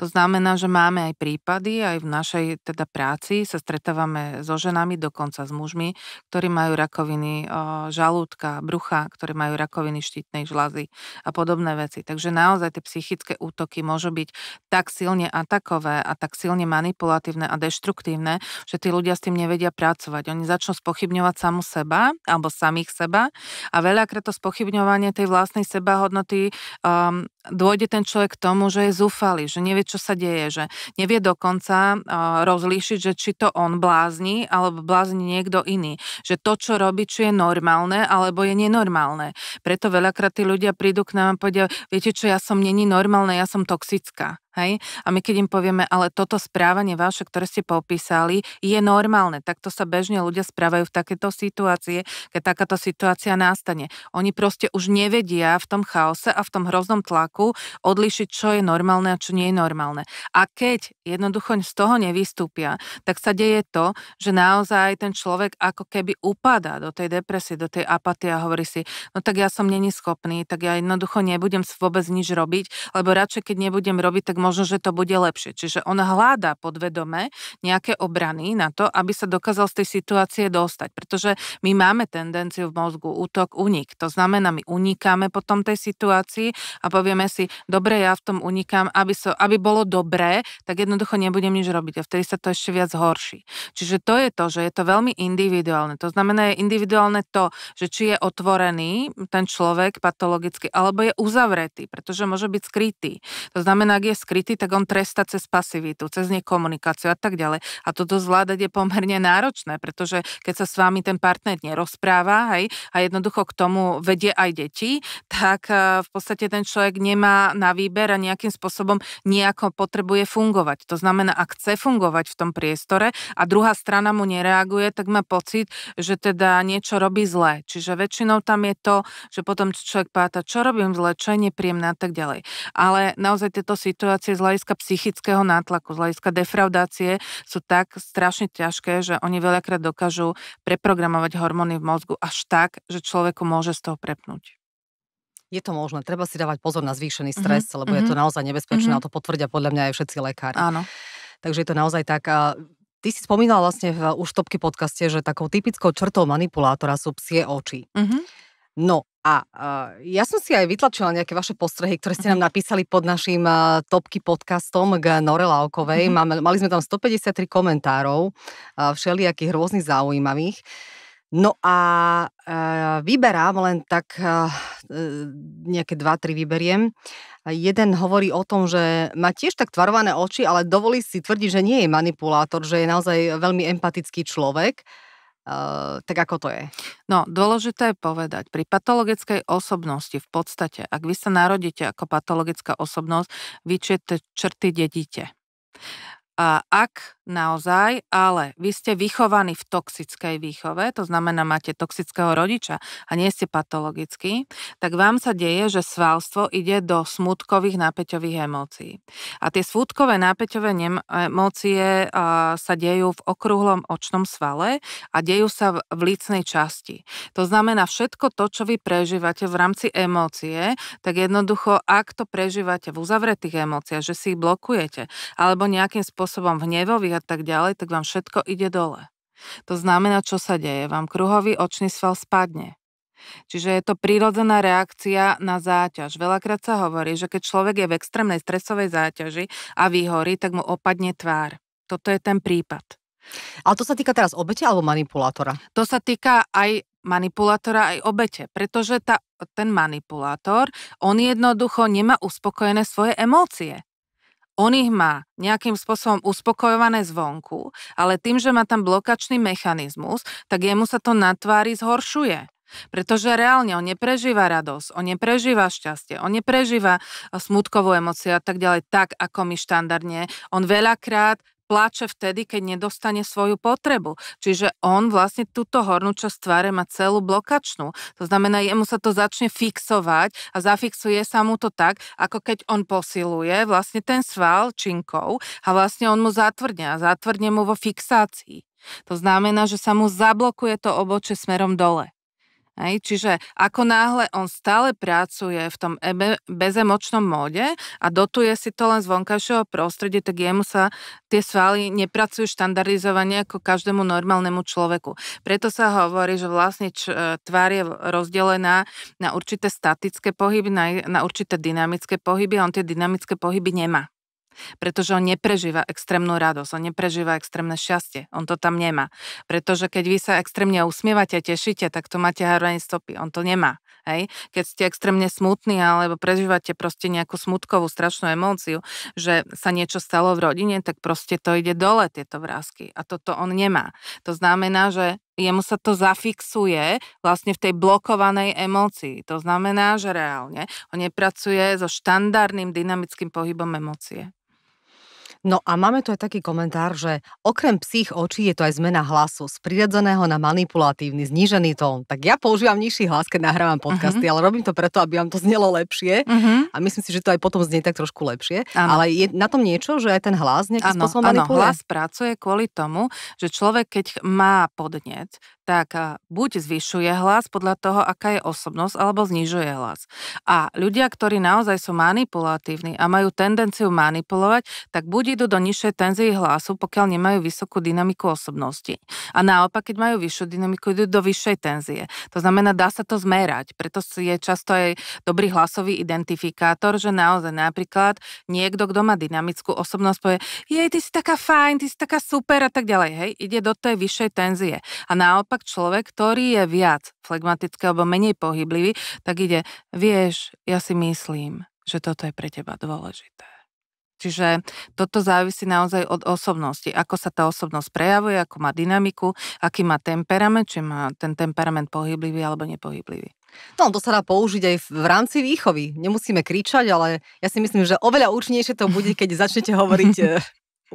To znamená, že máme aj prípady, aj v našej teda práci sa stretávame so ženami, dokonca s mužmi, ktorí majú rakoviny žalúdka, brucha, ktorí majú rakoviny štítnej žlazy a podobné veci. Takže naozaj tie psychické útoky môžu byť tak silne atakové a tak silne manipulatívne a deštruktívne, že tí ľudia s tým nevedia pracovať. Oni začnú spochybňovať samu seba alebo samých seba a veľakrát to spochybňovanie tej vlastnej sebahodnoty um, dôjde ten človek k tomu, že je zúfalý, že nevie, čo sa deje, že nevie dokonca rozlíšiť, že či to on blázni, alebo blázni niekto iný. Že to, čo robí, či je normálne, alebo je nenormálne. Preto veľakrát tí ľudia prídu k nám a povedia, viete čo, ja som není normálna, ja som toxická. Hej? A my keď im povieme, ale toto správanie vaše, ktoré ste popísali, je normálne. Takto sa bežne ľudia správajú v takéto situácie, keď takáto situácia nastane. Oni proste už nevedia v tom chaose a v tom hroznom tlaku odlišiť, čo je normálne a čo nie je normálne. A keď jednoducho z toho nevystúpia, tak sa deje to, že naozaj ten človek ako keby upadá do tej depresie, do tej apatie a hovorí si, no tak ja som není schopný, tak ja jednoducho nebudem vôbec nič robiť, lebo radšej keď nebudem robiť, tak možno, že to bude lepšie. Čiže on hľadá podvedome nejaké obrany na to, aby sa dokázal z tej situácie dostať. Pretože my máme tendenciu v mozgu útok, unik. To znamená, my unikáme potom tej situácii a povieme si, dobre, ja v tom unikám, aby, so, aby bolo dobré, tak jednoducho nebudem nič robiť. A vtedy sa to ešte viac horší. Čiže to je to, že je to veľmi individuálne. To znamená, je individuálne to, že či je otvorený ten človek patologicky, alebo je uzavretý, pretože môže byť skrytý. To znamená, ak je skrytý, skrytý, tak on tresta cez pasivitu, cez nekomunikáciu a tak ďalej. A toto zvládať je pomerne náročné, pretože keď sa s vami ten partner nerozpráva hej, a jednoducho k tomu vedie aj deti, tak e, v podstate ten človek nemá na výber a nejakým spôsobom nejako potrebuje fungovať. To znamená, ak chce fungovať v tom priestore a druhá strana mu nereaguje, tak má pocit, že teda niečo robí zle. Čiže väčšinou tam je to, že potom človek páta, čo robím zle, čo je nepríjemné a tak ďalej. Ale naozaj tieto situácie situácie z hľadiska psychického nátlaku, z hľadiska defraudácie sú tak strašne ťažké, že oni veľakrát dokážu preprogramovať hormóny v mozgu až tak, že človeku môže z toho prepnúť. Je to možné, treba si dávať pozor na zvýšený mhm, stres, mm-hmm. lebo mm-hmm. je mhm. to naozaj nebezpečné mm-hmm. a to potvrdia podľa mňa aj všetci lekári. Áno. Takže je to naozaj tak. A ty si spomínal vlastne v už topky podcaste, že takou typickou črtou manipulátora sú psie oči. Mm-hmm. No, a uh, ja som si aj vytlačila nejaké vaše postrehy, ktoré ste nám mhm. napísali pod našim uh, topky podcastom k Nore Laukovej. Mm-hmm. Máme, mali sme tam 153 komentárov, uh, všelijakých rôznych zaujímavých. No a e, vyberám len tak e, nejaké dva, tri vyberiem. Jeden hovorí o tom, že má tiež tak tvarované oči, ale dovolí si tvrdiť, že nie je manipulátor, že je naozaj veľmi empatický človek. Ehm, tak ako to je? No, dôležité je povedať, pri patologickej osobnosti v podstate, ak vy sa narodíte ako patologická osobnosť, vy čete črty dedíte. A ak Naozaj, ale vy ste vychovaní v toxickej výchove, to znamená, máte toxického rodiča a nie ste patologický, tak vám sa deje, že svalstvo ide do smutkových nápeťových emócií. A tie smutkové nápeťové emócie sa dejú v okrúhlom očnom svale a dejú sa v lícnej časti. To znamená, všetko to, čo vy prežívate v rámci emócie, tak jednoducho, ak to prežívate v uzavretých emóciách, že si ich blokujete, alebo nejakým spôsobom v hnevových a tak ďalej, tak vám všetko ide dole. To znamená, čo sa deje. Vám kruhový očný sval spadne. Čiže je to prírodzená reakcia na záťaž. Veľakrát sa hovorí, že keď človek je v extrémnej stresovej záťaži a vyhorí, tak mu opadne tvár. Toto je ten prípad. Ale to sa týka teraz obete alebo manipulátora? To sa týka aj manipulátora, aj obete, pretože tá, ten manipulátor, on jednoducho nemá uspokojené svoje emócie on ich má nejakým spôsobom uspokojované zvonku, ale tým, že má tam blokačný mechanizmus, tak jemu sa to na tvári zhoršuje. Pretože reálne on neprežíva radosť, on neprežíva šťastie, on neprežíva smutkovú emóciu a tak ďalej tak, ako my štandardne. On veľakrát pláče vtedy, keď nedostane svoju potrebu. Čiže on vlastne túto hornú časť tváre má celú blokačnú. To znamená, jemu sa to začne fixovať a zafixuje sa mu to tak, ako keď on posiluje vlastne ten sval činkou a vlastne on mu zatvrdne a zatvrdne mu vo fixácii. To znamená, že sa mu zablokuje to oboče smerom dole. Hej, čiže ako náhle on stále pracuje v tom ebe, bezemočnom móde a dotuje si to len z vonkajšieho prostredia, tak jemu sa tie svaly nepracujú štandardizovane ako každému normálnemu človeku. Preto sa hovorí, že vlastne č, e, tvár je rozdelená na určité statické pohyby, na, na určité dynamické pohyby a on tie dynamické pohyby nemá. Pretože on neprežíva extrémnu radosť, on neprežíva extrémne šťastie, on to tam nemá. Pretože keď vy sa extrémne usmievate, tešíte, tak to máte heroin stopy, on to nemá. Hej? Keď ste extrémne smutní alebo prežívate proste nejakú smutkovú strašnú emóciu, že sa niečo stalo v rodine, tak proste to ide dole, tieto vrázky. A toto on nemá. To znamená, že jemu sa to zafixuje vlastne v tej blokovanej emócii. To znamená, že reálne on nepracuje so štandardným dynamickým pohybom emócie. No a máme tu aj taký komentár, že okrem psích očí je to aj zmena hlasu z prirodzeného na manipulatívny, znížený tón. Tak ja používam nižší hlas, keď nahrávam mhm. podcasty, uh-huh. ale robím to preto, aby vám to znelo lepšie. Uh-huh. A myslím si, že to aj potom znie tak trošku lepšie. Ano. Ale je na tom niečo, že aj ten hlas nejakým spôsobom manipuluje? Ano, hlas pracuje kvôli tomu, že človek, keď má podnet, tak buď zvyšuje hlas podľa toho, aká je osobnosť, alebo znižuje hlas. A ľudia, ktorí naozaj sú manipulatívni a majú tendenciu manipulovať, tak buď idú do nižšej tenzie hlasu, pokiaľ nemajú vysokú dynamiku osobnosti. A naopak, keď majú vyššiu dynamiku, idú do vyššej tenzie. To znamená, dá sa to zmerať. Preto je často aj dobrý hlasový identifikátor, že naozaj napríklad niekto, kto má dynamickú osobnosť, povie, jej, ty si taká fajn, ty si taká super a tak ďalej. Hej, ide do tej vyššej tenzie. A naopak, naopak človek, ktorý je viac flegmatický alebo menej pohyblivý, tak ide, vieš, ja si myslím, že toto je pre teba dôležité. Čiže toto závisí naozaj od osobnosti. Ako sa tá osobnosť prejavuje, ako má dynamiku, aký má temperament, či má ten temperament pohyblivý alebo nepohyblivý. No, to sa dá použiť aj v rámci výchovy. Nemusíme kričať, ale ja si myslím, že oveľa účnejšie to bude, keď začnete hovoriť eh,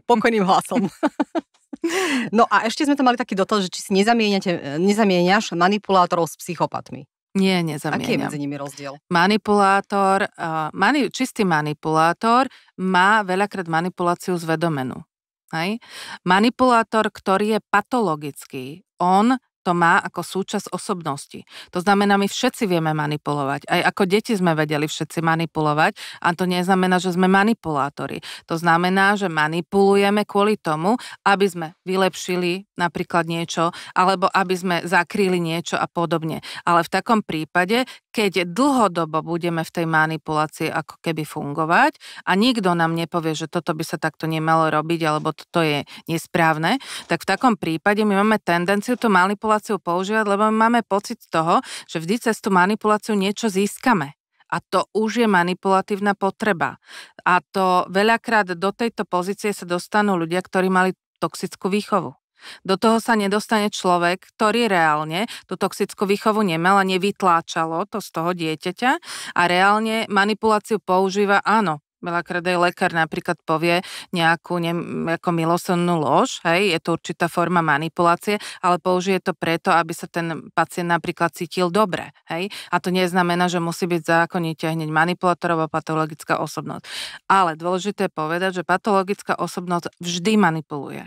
pokojným hlasom. No a ešte sme tam mali taký dotaz, že či si nezamieňaš manipulátorov s psychopatmi. Nie, nezamieňam. Aký je medzi nimi rozdiel? Manipulátor, uh, mani, čistý manipulátor má veľakrát manipuláciu zvedomenú. Hej? Manipulátor, ktorý je patologický, on to má ako súčasť osobnosti. To znamená, my všetci vieme manipulovať. Aj ako deti sme vedeli všetci manipulovať a to neznamená, že sme manipulátori. To znamená, že manipulujeme kvôli tomu, aby sme vylepšili napríklad niečo alebo aby sme zakrýli niečo a podobne. Ale v takom prípade, keď dlhodobo budeme v tej manipulácii ako keby fungovať a nikto nám nepovie, že toto by sa takto nemalo robiť alebo toto je nesprávne, tak v takom prípade my máme tendenciu tú manipuláciu manipuláciu používať, lebo my máme pocit toho, že vždy cez tú manipuláciu niečo získame. A to už je manipulatívna potreba. A to veľakrát do tejto pozície sa dostanú ľudia, ktorí mali toxickú výchovu. Do toho sa nedostane človek, ktorý reálne tú toxickú výchovu nemal a nevytláčalo to z toho dieťaťa a reálne manipuláciu používa, áno, Veľakrát aj lekár napríklad povie nejakú ne, ako milosrdnú lož, hej, je to určitá forma manipulácie, ale použije to preto, aby sa ten pacient napríklad cítil dobre, hej. A to neznamená, že musí byť zákonite hneď manipulátorová patologická osobnosť. Ale dôležité je povedať, že patologická osobnosť vždy manipuluje.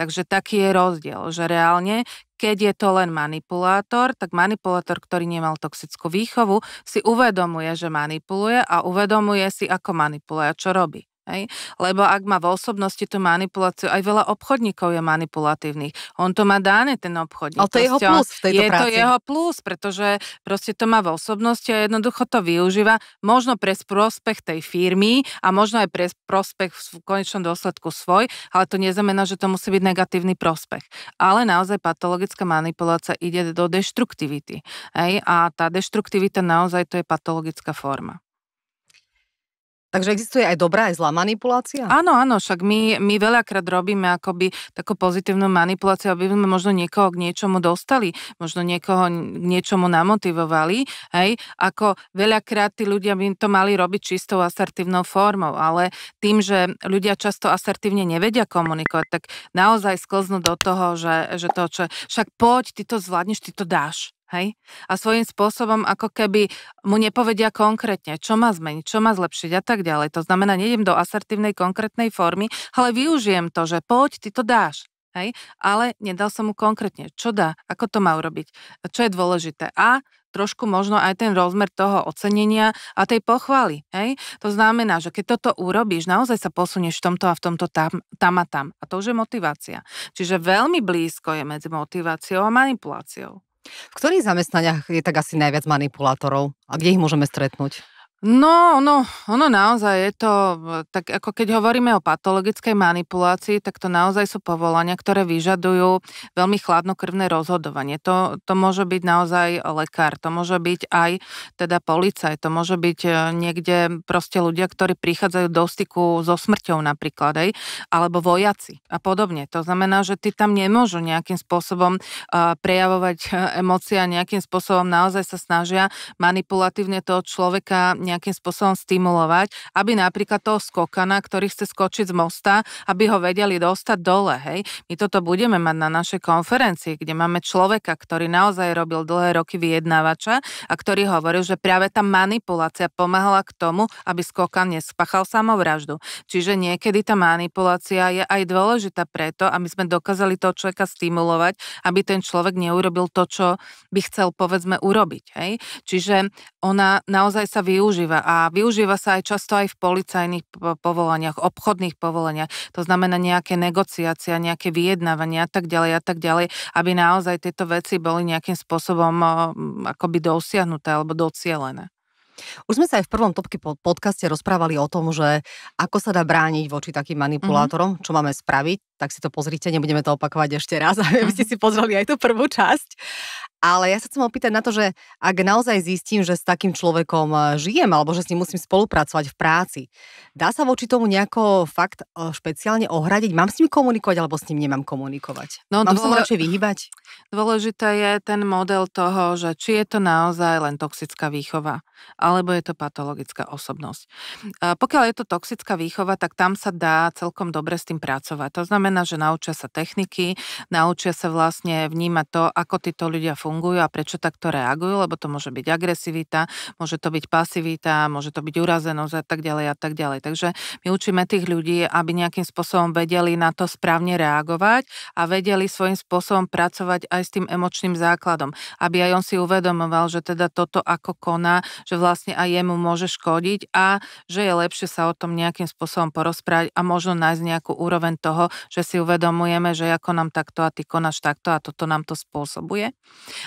Takže taký je rozdiel, že reálne, keď je to len manipulátor, tak manipulátor, ktorý nemal toxickú výchovu, si uvedomuje, že manipuluje a uvedomuje si, ako manipuluje a čo robí. Hej? Lebo ak má v osobnosti tú manipuláciu, aj veľa obchodníkov je manipulatívnych. On to má dáne, ten obchodník. Ale to je jeho plus v tejto je práci. to jeho plus, pretože proste to má v osobnosti a jednoducho to využíva možno pre prospech tej firmy a možno aj pre prospech v konečnom dôsledku svoj, ale to neznamená, že to musí byť negatívny prospech. Ale naozaj patologická manipulácia ide do deštruktivity. Hej? A tá deštruktivita naozaj to je patologická forma. Takže existuje aj dobrá, aj zlá manipulácia? Áno, áno, však my, my veľakrát robíme akoby takú pozitívnu manipuláciu, aby sme možno niekoho k niečomu dostali, možno niekoho k niečomu namotivovali, hej, ako veľakrát tí ľudia by to mali robiť čistou asertívnou formou, ale tým, že ľudia často asertívne nevedia komunikovať, tak naozaj sklznú do toho, že, že to, čo však poď, ty to zvládneš, ty to dáš. Hej? A svojím spôsobom ako keby mu nepovedia konkrétne, čo má zmeniť, čo má zlepšiť a tak ďalej. To znamená, nejdem do asertívnej konkrétnej formy, ale využijem to, že poď, ty to dáš. Hej? Ale nedal som mu konkrétne, čo dá, ako to má urobiť, čo je dôležité. A trošku možno aj ten rozmer toho ocenenia a tej pochvály. Hej? To znamená, že keď toto urobíš, naozaj sa posunieš v tomto a v tomto tam, tam a tam. A to už je motivácia. Čiže veľmi blízko je medzi motiváciou a manipuláciou. V ktorých zamestnaniach je tak asi najviac manipulátorov a kde ich môžeme stretnúť? No, ono, ono naozaj je to, tak ako keď hovoríme o patologickej manipulácii, tak to naozaj sú povolania, ktoré vyžadujú veľmi chladnokrvné rozhodovanie. To, to môže byť naozaj lekár, to môže byť aj teda policaj, to môže byť e, niekde proste ľudia, ktorí prichádzajú do styku so smrťou napríklad, aj, alebo vojaci a podobne. To znamená, že ty tam nemôžu nejakým spôsobom e, prejavovať e, emócia, nejakým spôsobom naozaj sa snažia manipulatívne toho človeka nejakým spôsobom stimulovať, aby napríklad toho skokana, ktorý chce skočiť z mosta, aby ho vedeli dostať dole. Hej. My toto budeme mať na našej konferencii, kde máme človeka, ktorý naozaj robil dlhé roky vyjednávača a ktorý hovoril, že práve tá manipulácia pomáhala k tomu, aby skokan nespachal samovraždu. Čiže niekedy tá manipulácia je aj dôležitá preto, aby sme dokázali toho človeka stimulovať, aby ten človek neurobil to, čo by chcel povedzme urobiť. Hej. Čiže ona naozaj sa využíva využíva a využíva sa aj často aj v policajných povolaniach, obchodných povolaniach, to znamená nejaké negociácia, nejaké vyjednávania a tak ďalej a tak ďalej, aby naozaj tieto veci boli nejakým spôsobom akoby dosiahnuté alebo docielené. Už sme sa aj v prvom topke podcaste rozprávali o tom, že ako sa dá brániť voči takým manipulátorom, mm-hmm. čo máme spraviť, tak si to pozrite, nebudeme to opakovať ešte raz, aby ste si pozreli aj tú prvú časť. Ale ja sa chcem opýtať na to, že ak naozaj zistím, že s takým človekom e, žijem alebo že s ním musím spolupracovať v práci, dá sa voči tomu nejako fakt e, špeciálne ohradiť? Mám s ním komunikovať alebo s ním nemám komunikovať? No, mám dôle... sa radšej vyhybať? Dôležité je ten model toho, že či je to naozaj len toxická výchova alebo je to patologická osobnosť. Pokiaľ je to toxická výchova, tak tam sa dá celkom dobre s tým pracovať. To znamená, že naučia sa techniky, naučia sa vlastne vnímať to, ako títo ľudia fungujú fungujú a prečo takto reagujú, lebo to môže byť agresivita, môže to byť pasivita, môže to byť urazenosť a tak ďalej a tak ďalej. Takže my učíme tých ľudí, aby nejakým spôsobom vedeli na to správne reagovať a vedeli svojím spôsobom pracovať aj s tým emočným základom, aby aj on si uvedomoval, že teda toto ako koná, že vlastne aj jemu môže škodiť a že je lepšie sa o tom nejakým spôsobom porozprávať a možno nájsť nejakú úroveň toho, že si uvedomujeme, že ako nám takto a ty konáš takto a toto nám to spôsobuje.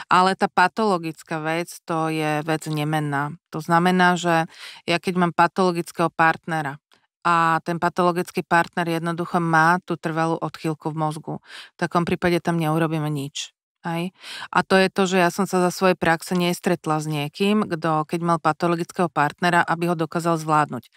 Ale tá patologická vec, to je vec nemenná. To znamená, že ja keď mám patologického partnera, a ten patologický partner jednoducho má tú trvalú odchýlku v mozgu. V takom prípade tam neurobíme nič. Aj. A to je to, že ja som sa za svoje praxe nestretla s niekým, kto, keď mal patologického partnera, aby ho dokázal zvládnuť.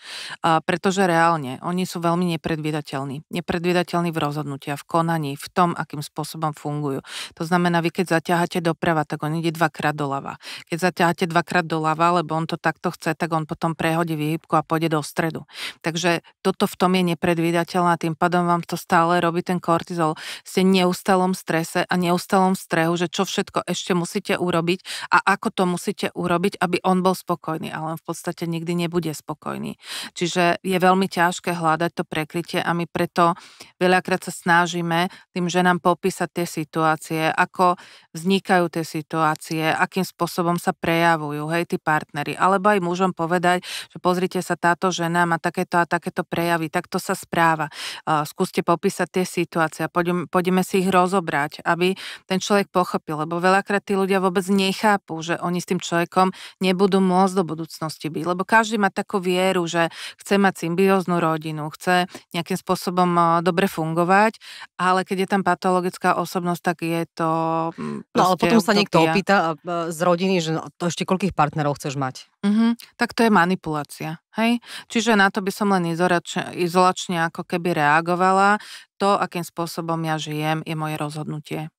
A pretože reálne, oni sú veľmi nepredvídateľní. Nepredvídateľní v rozhodnutia, v konaní, v tom, akým spôsobom fungujú. To znamená, vy keď zaťahate doprava, tak on ide dvakrát doľava. Keď zaťahate dvakrát doľava, lebo on to takto chce, tak on potom prehodí výhybku a pôjde do stredu. Takže toto v tom je nepredvídateľné a tým pádom vám to stále robí ten kortizol. Ste neustalom strese a neustalom stres strehu, že čo všetko ešte musíte urobiť a ako to musíte urobiť, aby on bol spokojný, ale on v podstate nikdy nebude spokojný. Čiže je veľmi ťažké hľadať to prekrytie a my preto veľakrát sa snažíme tým ženám popísať tie situácie, ako vznikajú tie situácie, akým spôsobom sa prejavujú, hej, tí partnery, alebo aj môžem povedať, že pozrite sa, táto žena má takéto a takéto prejavy, takto sa správa. Skúste popísať tie situácie a poďme, poďme si ich rozobrať, aby ten človek človek pochopil, lebo veľakrát tí ľudia vôbec nechápu, že oni s tým človekom nebudú môcť do budúcnosti byť, lebo každý má takú vieru, že chce mať symbióznu rodinu, chce nejakým spôsobom eh, dobre fungovať, ale keď je tam patologická osobnosť, tak je to... Hm, no ale potom utopia. sa niekto opýta eh, z rodiny, že no, to ešte koľkých partnerov chceš mať? Mm-hmm. Tak to je manipulácia. Hej? Čiže na to by som len izolačne, izolačne ako keby reagovala. To, akým spôsobom ja žijem, je moje rozhodnutie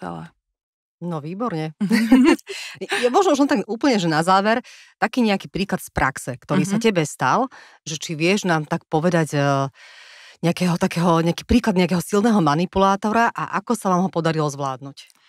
celé. No výborne. ja možno už len tak úplne, že na záver, taký nejaký príklad z praxe, ktorý mm-hmm. sa mhm. tebe stal, že či vieš nám tak povedať eh, nejakého takého, nejaký príklad nejakého silného manipulátora a ako sa vám ho podarilo zvládnuť?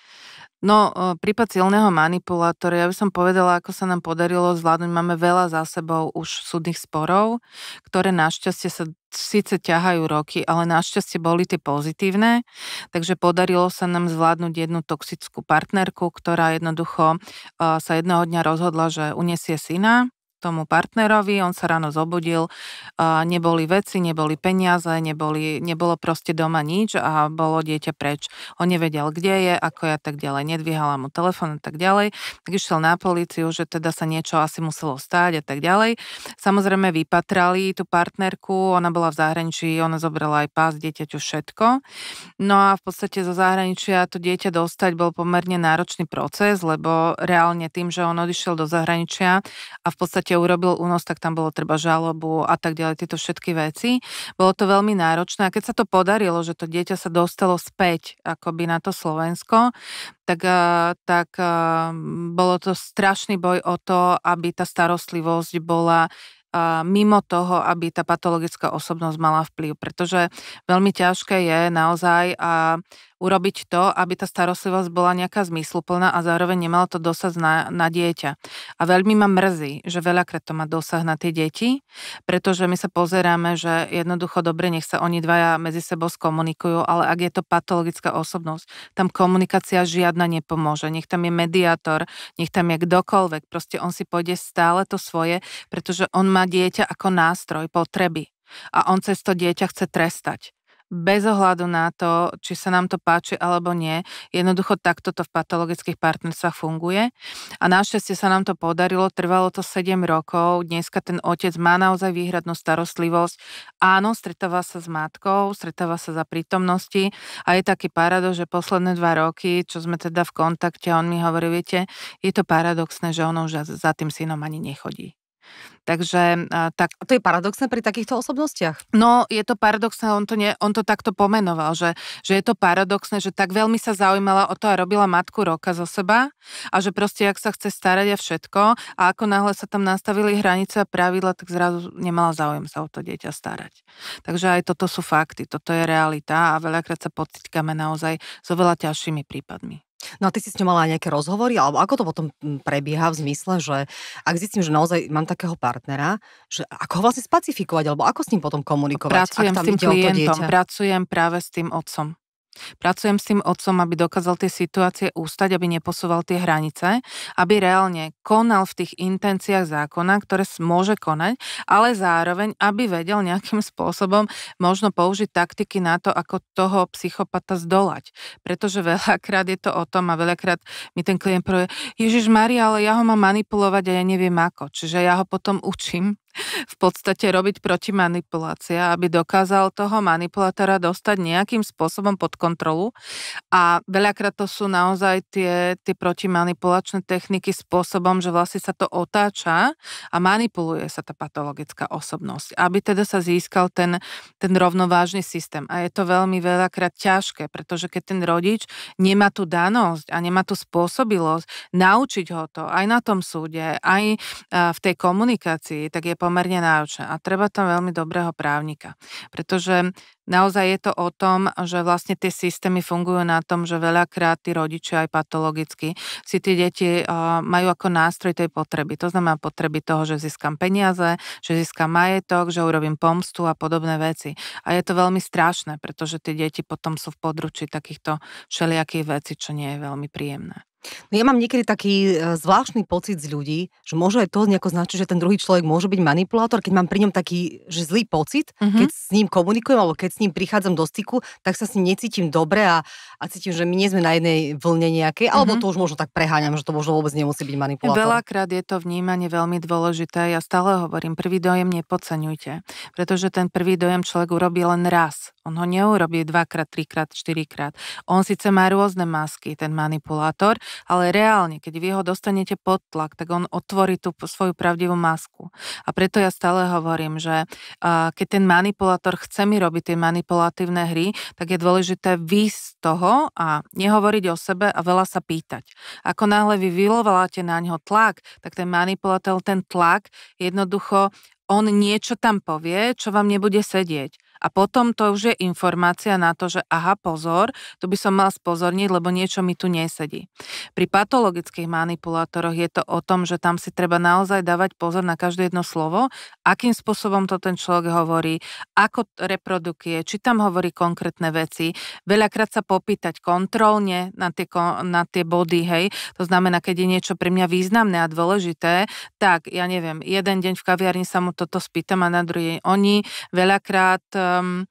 No, prípad silného manipulátora, ja by som povedala, ako sa nám podarilo zvládnuť. Máme veľa za sebou už súdnych sporov, ktoré našťastie sa síce ťahajú roky, ale našťastie boli tie pozitívne, takže podarilo sa nám zvládnuť jednu toxickú partnerku, ktorá jednoducho sa jedného dňa rozhodla, že uniesie syna tomu partnerovi, on sa ráno zobudil, a neboli veci, neboli peniaze, neboli, nebolo proste doma nič a bolo dieťa preč. On nevedel, kde je, ako ja tak ďalej, nedvíhala mu telefón a tak ďalej, tak išiel na políciu, že teda sa niečo asi muselo stáť a tak ďalej. Samozrejme vypatrali tú partnerku, ona bola v zahraničí, ona zobrala aj pás dieťaťu všetko. No a v podstate zo zahraničia to dieťa dostať bol pomerne náročný proces, lebo reálne tým, že on odišiel do zahraničia a v podstate proste urobil únos, tak tam bolo treba žalobu a tak ďalej, tieto všetky veci. Bolo to veľmi náročné a keď sa to podarilo, že to dieťa sa dostalo späť akoby na to Slovensko, tak, tak bolo to strašný boj o to, aby tá starostlivosť bola mimo toho, aby tá patologická osobnosť mala vplyv, pretože veľmi ťažké je naozaj a urobiť to, aby tá starostlivosť bola nejaká zmysluplná a zároveň nemala to dosah na, na dieťa. A veľmi ma mrzí, že veľakrát to má dosah na tie deti, pretože my sa pozeráme, že jednoducho dobre, nech sa oni dvaja medzi sebou skomunikujú, ale ak je to patologická osobnosť, tam komunikácia žiadna nepomôže. Nech tam je mediátor, nech tam je kdokoľvek, proste on si pôjde stále to svoje, pretože on má vníma dieťa ako nástroj potreby a on cez to dieťa chce trestať. Bez ohľadu na to, či sa nám to páči alebo nie, jednoducho takto to v patologických partnerstvách funguje. A našťastie sa nám to podarilo, trvalo to 7 rokov, dneska ten otec má naozaj výhradnú starostlivosť. Áno, stretáva sa s matkou, stretáva sa za prítomnosti a je taký paradox, že posledné dva roky, čo sme teda v kontakte, on mi hovorí, viete, je to paradoxné, že ono už za tým synom ani nechodí. Takže tak... A to je paradoxné pri takýchto osobnostiach? No, je to paradoxné, on to, nie, on to takto pomenoval, že, že je to paradoxné, že tak veľmi sa zaujímala o to a robila matku roka zo seba a že proste, ak sa chce starať a všetko a ako náhle sa tam nastavili hranice a pravidla, tak zrazu nemala záujem sa o to dieťa starať. Takže aj toto sú fakty, toto je realita a veľakrát sa potýkame naozaj s so oveľa ťažšími prípadmi. No a ty si s ňou mala aj nejaké rozhovory, alebo ako to potom hm, prebieha v zmysle, že ak zistím, že naozaj mám takého partnera, že ako ho vlastne spacifikovať, alebo ako s ním potom komunikovať? Pracujem s tým klientom, pracujem práve s tým otcom. Pracujem s tým otcom, aby dokázal tie situácie ústať, aby neposúval tie hranice, aby reálne konal v tých intenciách zákona, ktoré môže konať, ale zároveň, aby vedel nejakým spôsobom možno použiť taktiky na to, ako toho psychopata zdolať. Pretože veľakrát je to o tom a veľakrát mi ten klient povie, Ježiš Maria, ale ja ho mám manipulovať a ja neviem ako. Čiže ja ho potom učím, v podstate robiť protimanipulácia, aby dokázal toho manipulátora dostať nejakým spôsobom pod kontrolu. A veľakrát to sú naozaj tie, tie protimanipulačné techniky spôsobom, že vlastne sa to otáča a manipuluje sa tá patologická osobnosť, aby teda sa získal ten, ten rovnovážny systém. A je to veľmi veľakrát ťažké, pretože keď ten rodič nemá tú danosť a nemá tú spôsobilosť naučiť ho to aj na tom súde, aj v tej komunikácii, tak je pomerne náročné a treba tam veľmi dobrého právnika, pretože naozaj je to o tom, že vlastne tie systémy fungujú na tom, že veľakrát tí rodičia aj patologicky si tie deti eh, majú ako nástroj tej potreby. To znamená potreby toho, že získam peniaze, že získam majetok, že urobím pomstu a podobné veci. A je to veľmi strašné, pretože tie deti potom sú v područí takýchto všelijakých vecí, čo nie je veľmi príjemné. No, ja mám niekedy taký e, zvláštny pocit z ľudí, že môže aj to nejako značiť, že ten druhý človek môže byť manipulátor, keď mám pri ňom taký že zlý pocit, mm-hmm. keď s ním komunikujem alebo keď s ním prichádzam do styku, tak sa s ním necítim dobre a, a cítim, že my nie sme na jednej vlne nejakej, mm-hmm. alebo mhm. to už možno tak preháňam, že to možno vôbec nemusí byť manipulátor. Veľakrát je to vnímanie veľmi dôležité. Ja stále hovorím, prvý dojem nepodceňujte, pretože ten prvý dojem človek urobí len raz. On ho neurobí dvakrát, trikrát, štyrikrát. On síce má rôzne masky, ten manipulátor, ale reálne, keď vy ho dostanete pod tlak, tak on otvorí tú svoju pravdivú masku. A preto ja stále hovorím, že keď ten manipulátor chce mi robiť tie manipulatívne hry, tak je dôležité výjsť z toho a nehovoriť o sebe a veľa sa pýtať. Ako náhle vy vylovaláte na ňo tlak, tak ten manipulátor, ten tlak jednoducho on niečo tam povie, čo vám nebude sedieť a potom to už je informácia na to, že aha, pozor, tu by som mal spozorniť, lebo niečo mi tu nesedí. Pri patologických manipulátoroch je to o tom, že tam si treba naozaj dávať pozor na každé jedno slovo, akým spôsobom to ten človek hovorí, ako reprodukuje, či tam hovorí konkrétne veci. Veľakrát sa popýtať kontrolne na tie, na tie body, hej. To znamená, keď je niečo pre mňa významné a dôležité, tak ja neviem, jeden deň v kaviarni sa mu toto spýtam a na druhý deň oni veľakrát um,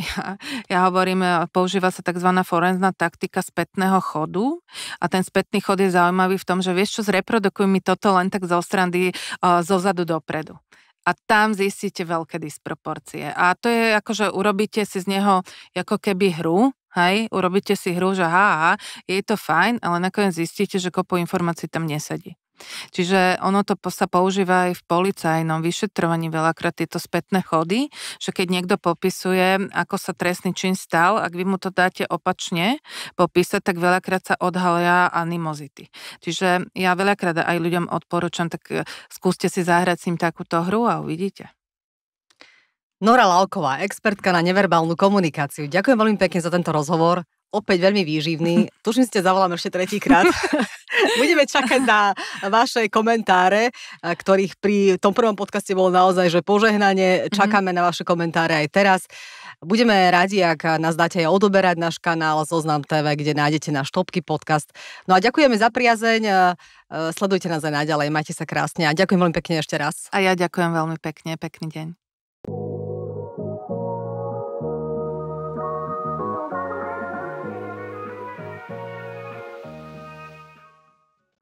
ja, ja hovorím, e, používa sa tzv. forenzná taktika spätného chodu a ten spätný chod je zaujímavý v tom, že vieš čo, zreprodukuj mi toto len tak zo strandy, uh, zo zadu dopredu a tam zistíte veľké disproporcie. A to je ako, že urobíte si z neho ako keby hru, hej, urobíte si hru, že há, je to fajn, ale nakoniec zistíte, že kopu informácií tam nesadí. Čiže ono to sa používa aj v policajnom vyšetrovaní veľakrát tieto spätné chody, že keď niekto popisuje, ako sa trestný čin stal, ak vy mu to dáte opačne popísať, tak veľakrát sa odhalia animozity. Čiže ja veľakrát aj ľuďom odporúčam, tak e, skúste si zahrať s ním takúto hru a uvidíte. Nora Lauková, expertka na neverbálnu komunikáciu. Ďakujem veľmi pekne za tento rozhovor. Opäť veľmi výživný. Tuším, ste zavolám ešte tretíkrát. Budeme čakať na vaše komentáre, eh, ktorých pri tom prvom podcaste bolo naozaj, že požehnanie. Mhm. Čakáme mm-hmm. na vaše komentáre aj teraz. Budeme radi, ak nás dáte aj odoberať náš kanál Zoznam TV, kde nájdete náš topky podcast. No a ďakujeme za priazeň. Eh, eh, sledujte nás aj naďalej. Majte sa krásne a ďakujem veľmi pekne ešte raz. A ja ďakujem veľmi pekne. Pekný deň.